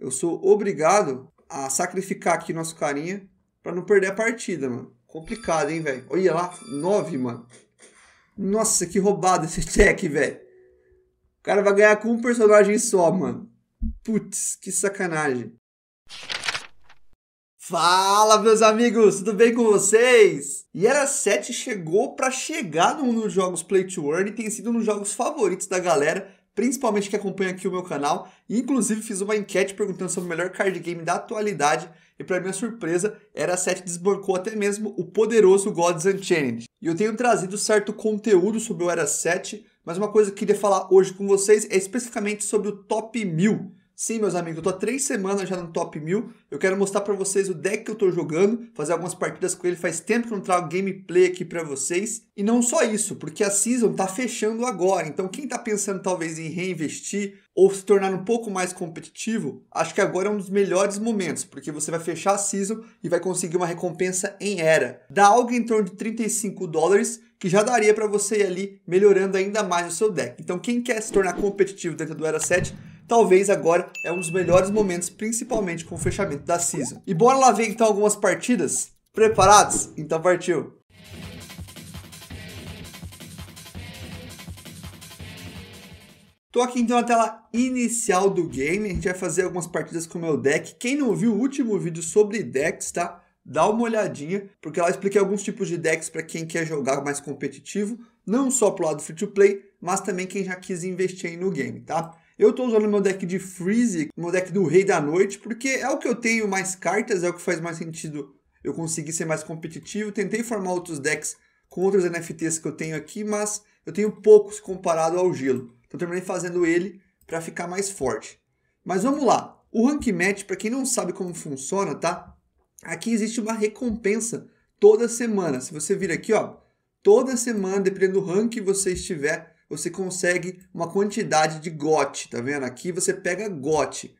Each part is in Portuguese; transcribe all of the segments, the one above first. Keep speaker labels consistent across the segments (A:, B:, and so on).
A: Eu sou obrigado a sacrificar aqui nosso carinha para não perder a partida, mano. Complicado, hein, velho? Olha lá, 9, mano. Nossa, que roubado esse check, velho. O cara vai ganhar com um personagem só, mano. Putz, que sacanagem. Fala, meus amigos, tudo bem com vocês? E era 7 chegou para chegar no dos jogos Play to Earn e tem sido um dos jogos favoritos da galera principalmente que acompanha aqui o meu canal. E, inclusive fiz uma enquete perguntando sobre o melhor card game da atualidade e para minha surpresa, Era 7 desbancou até mesmo o poderoso Gods Unchained. E eu tenho trazido certo conteúdo sobre o Era 7, mas uma coisa que eu queria falar hoje com vocês é especificamente sobre o Top 1000, Sim, meus amigos, eu tô há três semanas já no top 1000. Eu quero mostrar para vocês o deck que eu tô jogando, fazer algumas partidas com ele. Faz tempo que eu não trago gameplay aqui para vocês. E não só isso, porque a season tá fechando agora. Então, quem tá pensando talvez em reinvestir ou se tornar um pouco mais competitivo, acho que agora é um dos melhores momentos, porque você vai fechar a season e vai conseguir uma recompensa em era. Dá algo em torno de 35 dólares, que já daria para você ir ali melhorando ainda mais o seu deck. Então, quem quer se tornar competitivo dentro do Era 7, talvez agora é um dos melhores momentos, principalmente com o fechamento da season. E bora lá ver então algumas partidas? Preparados? Então partiu! Tô aqui então na tela inicial do game, a gente vai fazer algumas partidas com o meu deck. Quem não viu o último vídeo sobre decks, tá? Dá uma olhadinha, porque lá eu expliquei alguns tipos de decks para quem quer jogar mais competitivo, não só pro lado free to play, mas também quem já quis investir aí no game, tá? Eu estou usando meu deck de Freeze, meu deck do Rei da Noite, porque é o que eu tenho mais cartas, é o que faz mais sentido eu conseguir ser mais competitivo. Tentei formar outros decks com outros NFTs que eu tenho aqui, mas eu tenho poucos comparado ao gelo. Então terminei fazendo ele para ficar mais forte. Mas vamos lá. O Rank Match, para quem não sabe como funciona, tá? Aqui existe uma recompensa toda semana. Se você vir aqui, ó, toda semana, dependendo do rank que você estiver, você consegue uma quantidade de GOT, tá vendo? Aqui você pega GOT.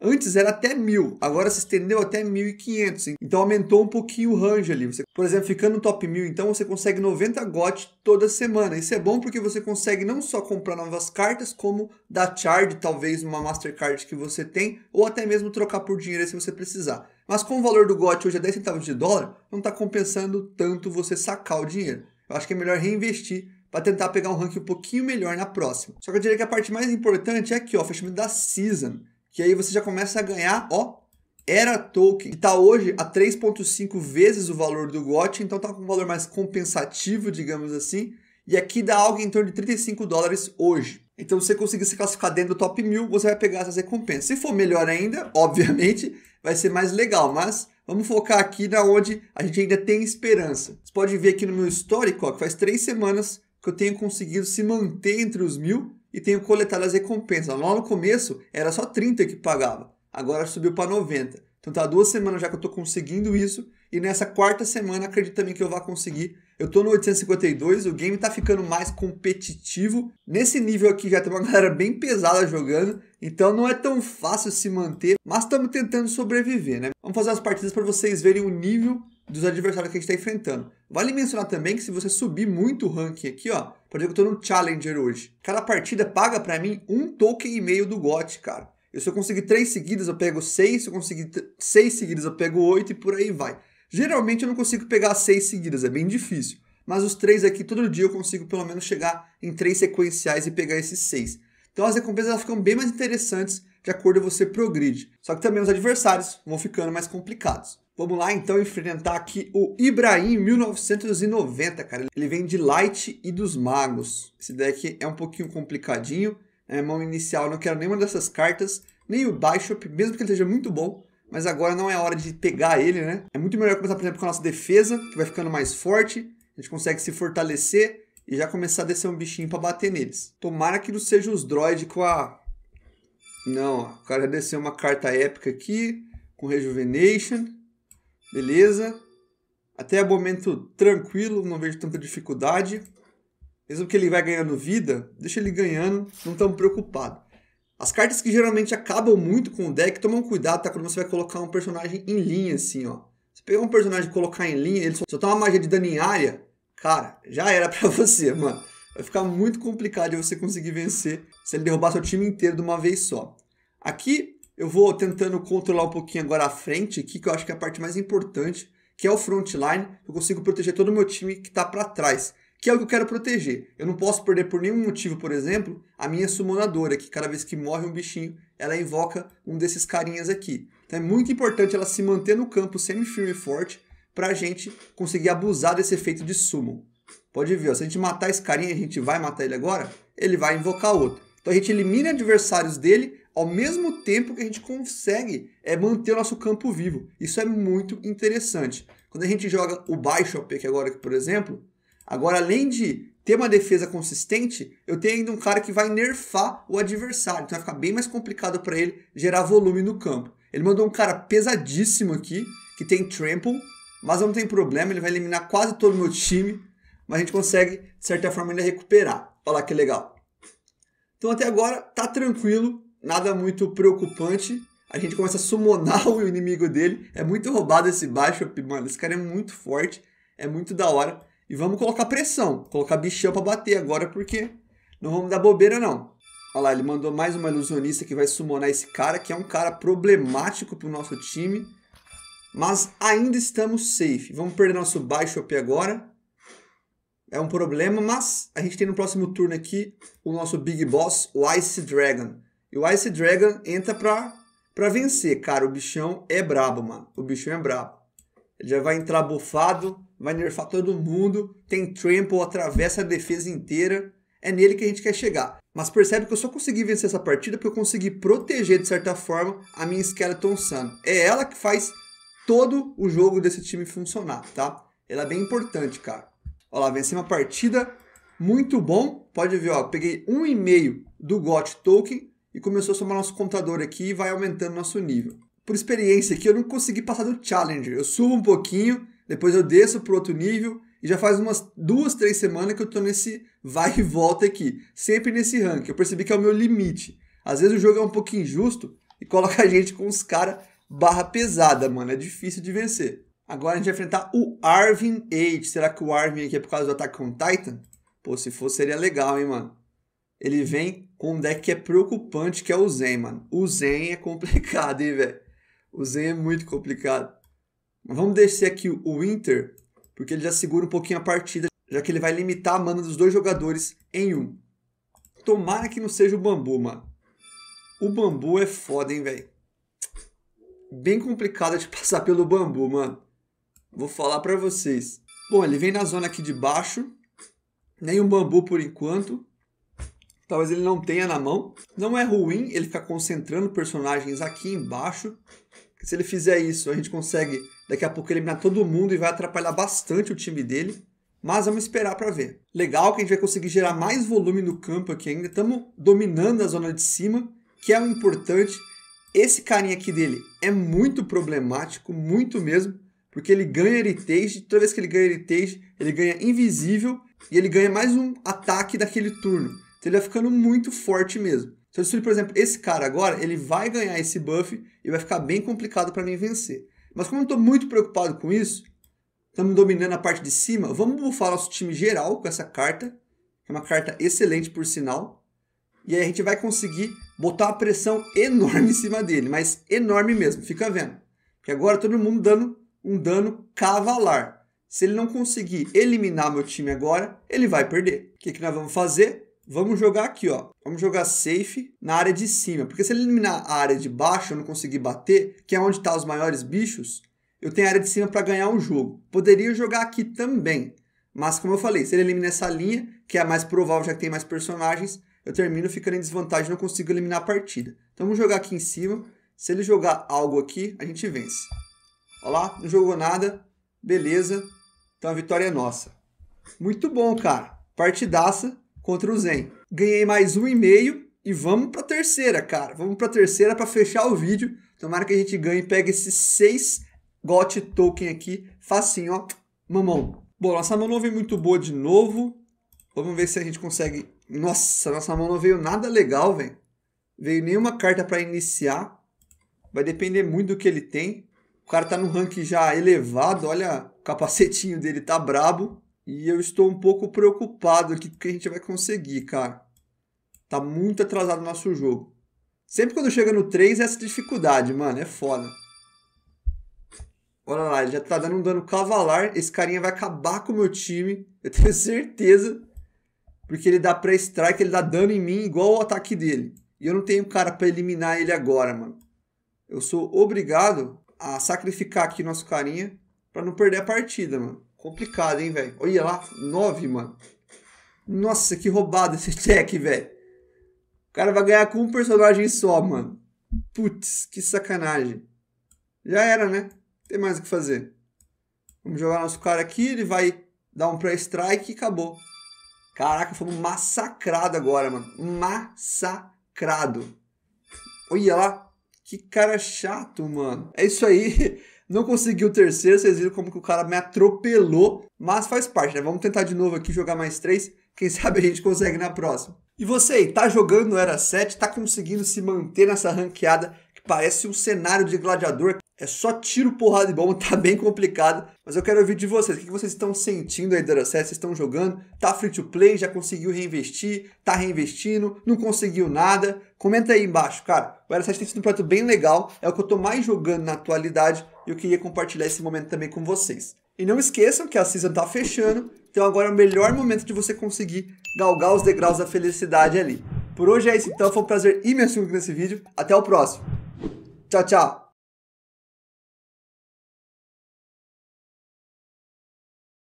A: Antes era até mil, agora se estendeu até 1.500, então aumentou um pouquinho o range ali. Você, por exemplo, ficando no top 1.000, então você consegue 90 GOT toda semana. Isso é bom porque você consegue não só comprar novas cartas, como dar charge, talvez uma Mastercard que você tem, ou até mesmo trocar por dinheiro se você precisar. Mas com o valor do GOT hoje a é 10 centavos de dólar, não está compensando tanto você sacar o dinheiro. Eu acho que é melhor reinvestir para tentar pegar um ranking um pouquinho melhor na próxima. Só que eu diria que a parte mais importante é aqui, ó, o fechamento da Season, que aí você já começa a ganhar, ó, era token, que está hoje a 3.5 vezes o valor do GOT, então está com um valor mais compensativo, digamos assim, e aqui dá algo em torno de 35 dólares hoje. Então, se você conseguir se classificar dentro do top 1000, você vai pegar essas recompensas. Se for melhor ainda, obviamente, vai ser mais legal, mas vamos focar aqui na onde a gente ainda tem esperança. Você pode ver aqui no meu histórico, ó, que faz três semanas que eu tenho conseguido se manter entre os mil e tenho coletado as recompensas. Lá no começo era só 30 que pagava, agora subiu para 90. Então tá duas semanas já que eu estou conseguindo isso e nessa quarta semana acredito também que eu vá conseguir. Eu estou no 852, o game está ficando mais competitivo. Nesse nível aqui já tem uma galera bem pesada jogando, então não é tão fácil se manter, mas estamos tentando sobreviver, né? Vamos fazer as partidas para vocês verem o nível dos adversários que a gente está enfrentando. Vale mencionar também que se você subir muito o ranking aqui, ó, por exemplo, eu estou no Challenger hoje, cada partida paga para mim um token e meio do GOT, cara. Eu, se eu conseguir três seguidas, eu pego seis, se eu conseguir seis seguidas, eu pego oito e por aí vai. Geralmente eu não consigo pegar seis seguidas, é bem difícil. Mas os três aqui, todo dia eu consigo pelo menos chegar em três sequenciais e pegar esses seis. Então as recompensas elas ficam bem mais interessantes de acordo com você progride. Só que também os adversários vão ficando mais complicados. Vamos lá então enfrentar aqui o Ibrahim 1990, cara. Ele vem de Light e dos Magos. Esse deck é um pouquinho complicadinho. É mão inicial, não quero nenhuma dessas cartas, nem o Bishop, mesmo que ele seja muito bom. Mas agora não é hora de pegar ele, né? É muito melhor começar, por exemplo, com a nossa defesa, que vai ficando mais forte. A gente consegue se fortalecer e já começar a descer um bichinho para bater neles. Tomara que não seja os droid com a... Não, o cara desceu uma carta épica aqui, com Rejuvenation. Beleza? Até o momento tranquilo, não vejo tanta dificuldade. Mesmo que ele vai ganhando vida, deixa ele ganhando, não tão preocupado. As cartas que geralmente acabam muito com o deck, tomam cuidado, tá? Quando você vai colocar um personagem em linha, assim, ó. Se pegar um personagem e colocar em linha, ele soltar uma magia de dano em área, cara, já era pra você, mano. Vai ficar muito complicado de você conseguir vencer se ele derrubar seu time inteiro de uma vez só. Aqui eu vou tentando controlar um pouquinho agora a frente aqui, que eu acho que é a parte mais importante, que é o frontline. Eu consigo proteger todo o meu time que está para trás, que é o que eu quero proteger. Eu não posso perder por nenhum motivo, por exemplo, a minha summonadora, que cada vez que morre um bichinho, ela invoca um desses carinhas aqui. Então é muito importante ela se manter no campo semi-firme e forte para a gente conseguir abusar desse efeito de summon. Pode ver, ó, se a gente matar esse carinha, a gente vai matar ele agora, ele vai invocar outro. Então a gente elimina adversários dele ao mesmo tempo que a gente consegue é, manter o nosso campo vivo. Isso é muito interessante. Quando a gente joga o baixo ao que agora, por exemplo, agora além de ter uma defesa consistente, eu tenho ainda um cara que vai nerfar o adversário. Então vai ficar bem mais complicado para ele gerar volume no campo. Ele mandou um cara pesadíssimo aqui, que tem trample, mas não tem problema, ele vai eliminar quase todo o meu time, mas a gente consegue, de certa forma, ainda recuperar. Olha lá que legal. Então até agora tá tranquilo, nada muito preocupante. A gente começa a summonar o inimigo dele. É muito roubado esse Bishop, mano. Esse cara é muito forte, é muito da hora. E vamos colocar pressão, colocar bichão pra bater agora, porque não vamos dar bobeira, não. Olha lá, ele mandou mais uma ilusionista que vai summonar esse cara, que é um cara problemático pro nosso time. Mas ainda estamos safe. Vamos perder nosso Bishop agora. É um problema, mas a gente tem no próximo turno aqui o nosso Big Boss, o Ice Dragon. E o Ice Dragon entra pra, pra vencer. Cara, o bichão é brabo, mano. O bichão é brabo. Ele já vai entrar bufado, vai nerfar todo mundo. Tem trample, atravessa a defesa inteira. É nele que a gente quer chegar. Mas percebe que eu só consegui vencer essa partida porque eu consegui proteger, de certa forma, a minha Skeleton Sun. É ela que faz todo o jogo desse time funcionar, tá? Ela é bem importante, cara. Olha, lá, venci uma partida muito bom. Pode ver, ó, peguei 1,5 do GOT Token e começou a somar nosso contador aqui e vai aumentando nosso nível. Por experiência aqui, eu não consegui passar do Challenger. Eu subo um pouquinho, depois eu desço para outro nível e já faz umas duas, três semanas que eu estou nesse vai e volta aqui, sempre nesse rank. Eu percebi que é o meu limite. Às vezes o jogo é um pouquinho injusto e coloca a gente com os caras barra pesada, mano. É difícil de vencer. Agora a gente vai enfrentar o Arvin Age. Será que o Arvin aqui é por causa do ataque com Titan? Pô, se for, seria legal, hein, mano. Ele vem um deck que é preocupante, que é o Zen, mano. O Zen é complicado, hein, velho? O Zen é muito complicado. Mas vamos descer aqui o Winter, porque ele já segura um pouquinho a partida, já que ele vai limitar a mana dos dois jogadores em um. Tomara que não seja o Bambu, mano. O Bambu é foda, hein, velho? Bem complicado de passar pelo Bambu, mano. Vou falar pra vocês. Bom, ele vem na zona aqui de baixo. Nenhum Bambu por enquanto talvez ele não tenha na mão. Não é ruim ele ficar concentrando personagens aqui embaixo. Se ele fizer isso, a gente consegue daqui a pouco eliminar todo mundo e vai atrapalhar bastante o time dele. Mas vamos esperar para ver. Legal que a gente vai conseguir gerar mais volume no campo aqui ainda. Estamos dominando a zona de cima, que é o importante. Esse carinha aqui dele é muito problemático, muito mesmo, porque ele ganha heritage, toda vez que ele ganha heritage, ele ganha invisível e ele ganha mais um ataque daquele turno. Então ele vai ficando muito forte mesmo. Se então, eu se, por exemplo, esse cara agora, ele vai ganhar esse buff e vai ficar bem complicado para mim vencer. Mas como eu estou muito preocupado com isso, estamos dominando a parte de cima, vamos buffar nosso time geral com essa carta, é uma carta excelente por sinal. E aí a gente vai conseguir botar uma pressão enorme em cima dele, mas enorme mesmo, fica vendo. Porque agora todo mundo dando um dano cavalar. Se ele não conseguir eliminar meu time agora, ele vai perder. O que, que nós vamos fazer? Vamos jogar aqui, ó. Vamos jogar safe na área de cima. Porque se ele eliminar a área de baixo, eu não conseguir bater, que é onde tá os maiores bichos, eu tenho a área de cima para ganhar o jogo. Poderia jogar aqui também. Mas, como eu falei, se ele elimina essa linha, que é a mais provável, já que tem mais personagens, eu termino ficando em desvantagem e não consigo eliminar a partida. Então, vamos jogar aqui em cima. Se ele jogar algo aqui, a gente vence. Olha lá, não jogou nada. Beleza. Então, a vitória é nossa. Muito bom, cara. Partidaça contra o Zen. Ganhei mais um e meio e vamos para a terceira, cara. Vamos para a terceira para fechar o vídeo. Tomara que a gente ganhe e pegue esses seis GOT token aqui, facinho, ó, mamão. Bom, nossa mão não veio muito boa de novo. Vamos ver se a gente consegue... Nossa, nossa mão não veio nada legal, velho. Veio nenhuma carta para iniciar. Vai depender muito do que ele tem. O cara tá no rank já elevado, olha, o capacetinho dele tá brabo. E eu estou um pouco preocupado aqui porque a gente vai conseguir, cara. Tá muito atrasado o nosso jogo. Sempre quando chega no 3 é essa dificuldade, mano. É foda. Olha lá, ele já tá dando um dano cavalar. Esse carinha vai acabar com o meu time. Eu tenho certeza. Porque ele dá pra strike ele dá dano em mim igual o ataque dele. E eu não tenho cara para eliminar ele agora, mano. Eu sou obrigado a sacrificar aqui nosso carinha para não perder a partida, mano. Complicado, hein, velho? Olha lá, 9, mano. Nossa, que roubado esse check, velho. O cara vai ganhar com um personagem só, mano. Putz, que sacanagem. Já era, né? Não tem mais o que fazer. Vamos jogar nosso cara aqui, ele vai dar um pré-strike e acabou. Caraca, fomos massacrados agora, mano. Massacrado. Olha lá. Que cara chato, mano. É isso aí. Não consegui o terceiro, vocês viram como que o cara me atropelou, mas faz parte, né? Vamos tentar de novo aqui jogar mais três. Quem sabe a gente consegue na próxima. E você aí, tá jogando Era 7, tá conseguindo se manter nessa ranqueada Parece um cenário de gladiador. É só tiro, porrada e bomba, tá bem complicado. Mas eu quero ouvir de vocês. O que vocês estão sentindo aí do Dust? Vocês estão jogando? Tá free to play? Já conseguiu reinvestir? Tá reinvestindo? Não conseguiu nada? Comenta aí embaixo, cara. O Dust tem sido um projeto bem legal. É o que eu tô mais jogando na atualidade. E eu queria compartilhar esse momento também com vocês. E não esqueçam que a season tá fechando. Então agora é o melhor momento de você conseguir galgar os degraus da felicidade ali. Por hoje é isso, então. Foi um prazer imenso nesse vídeo. Até o próximo. চাচা